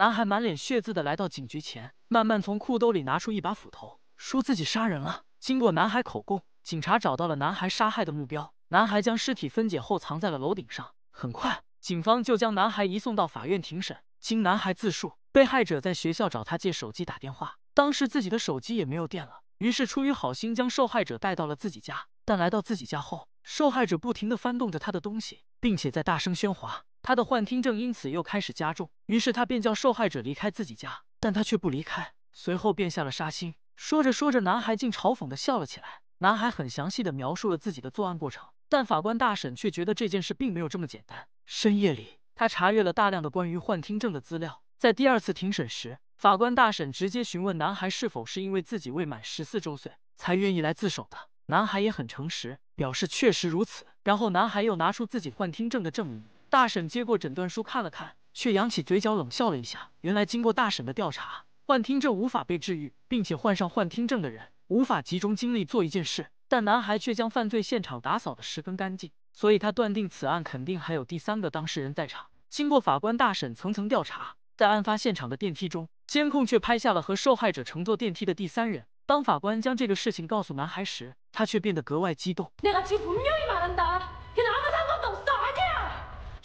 男孩满脸血渍的来到警局前，慢慢从裤兜里拿出一把斧头，说自己杀人了。经过男孩口供，警察找到了男孩杀害的目标。男孩将尸体分解后藏在了楼顶上。很快，警方就将男孩移送到法院庭审。经男孩自述，被害者在学校找他借手机打电话，当时自己的手机也没有电了，于是出于好心将受害者带到了自己家。但来到自己家后，受害者不停的翻动着他的东西，并且在大声喧哗。他的幻听症因此又开始加重，于是他便叫受害者离开自己家，但他却不离开，随后便下了杀心。说着说着，男孩竟嘲讽的笑了起来。男孩很详细的描述了自己的作案过程，但法官大婶却觉得这件事并没有这么简单。深夜里，他查阅了大量的关于幻听症的资料。在第二次庭审时，法官大婶直接询问男孩是否是因为自己未满十四周岁才愿意来自首的。男孩也很诚实，表示确实如此。然后男孩又拿出自己幻听症的证明。大婶接过诊断书看了看，却扬起嘴角冷笑了一下。原来经过大婶的调查，幻听症无法被治愈，并且患上幻听症的人无法集中精力做一件事。但男孩却将犯罪现场打扫得十分干净，所以他断定此案肯定还有第三个当事人在场。经过法官大婶层层调查，在案发现场的电梯中，监控却拍下了和受害者乘坐电梯的第三人。当法官将这个事情告诉男孩时，他却变得格外激动。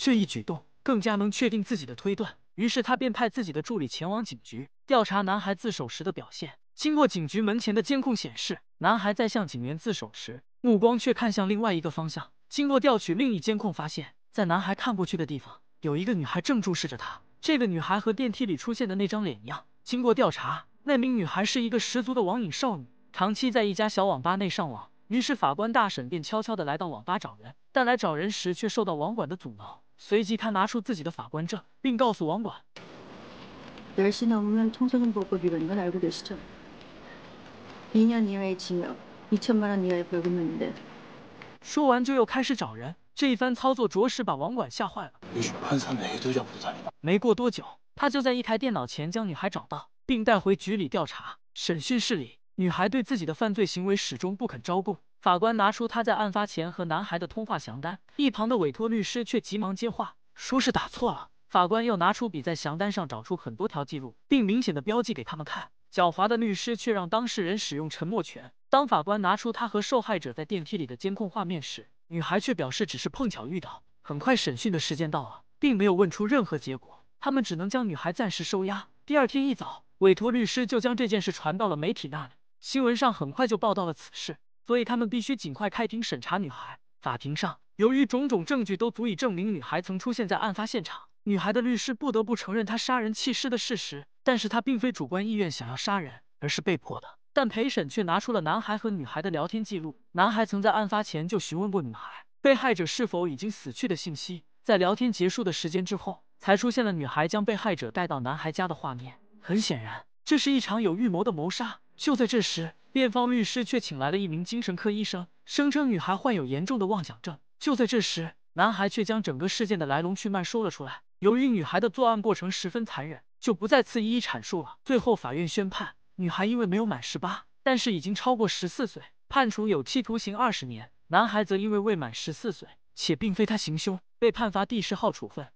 这一举动更加能确定自己的推断，于是他便派自己的助理前往警局调查男孩自首时的表现。经过警局门前的监控显示，男孩在向警员自首时，目光却看向另外一个方向。经过调取另一监控，发现，在男孩看过去的地方，有一个女孩正注视着他。这个女孩和电梯里出现的那张脸一样。经过调查，那名女孩是一个十足的网瘾少女，长期在一家小网吧内上网。于是法官大婶便悄悄地来到网吧找人，但来找人时却受到网管的阻挠。随即，他拿出自己的法官证，并告诉网管。说完，就又开始找人。这一番操作着实把网管吓坏了。没过多久，他就在一台电脑前将女孩找到，并带回局里调查。审讯室里，女孩对自己的犯罪行为始终不肯招供。法官拿出他在案发前和男孩的通话详单，一旁的委托律师却急忙接话，说是打错了。法官又拿出笔，在详单上找出很多条记录，并明显的标记给他们看。狡猾的律师却让当事人使用沉默权。当法官拿出他和受害者在电梯里的监控画面时，女孩却表示只是碰巧遇到。很快审讯的时间到了，并没有问出任何结果，他们只能将女孩暂时收押。第二天一早，委托律师就将这件事传到了媒体那里，新闻上很快就报道了此事。所以他们必须尽快开庭审查女孩。法庭上，由于种种证据都足以证明女孩曾出现在案发现场，女孩的律师不得不承认她杀人弃尸的事实。但是她并非主观意愿想要杀人，而是被迫的。但陪审却拿出了男孩和女孩的聊天记录，男孩曾在案发前就询问过女孩被害者是否已经死去的信息。在聊天结束的时间之后，才出现了女孩将被害者带到男孩家的画面。很显然，这是一场有预谋的谋杀。就在这时，辩方律师却请来了一名精神科医生，声称女孩患有严重的妄想症。就在这时，男孩却将整个事件的来龙去脉说了出来。由于女孩的作案过程十分残忍，就不再次一一阐述了。最后，法院宣判，女孩因为没有满十八，但是已经超过十四岁，判处有期徒刑二十年；男孩则因为未满十四岁，且并非他行凶，被判罚第十号处分。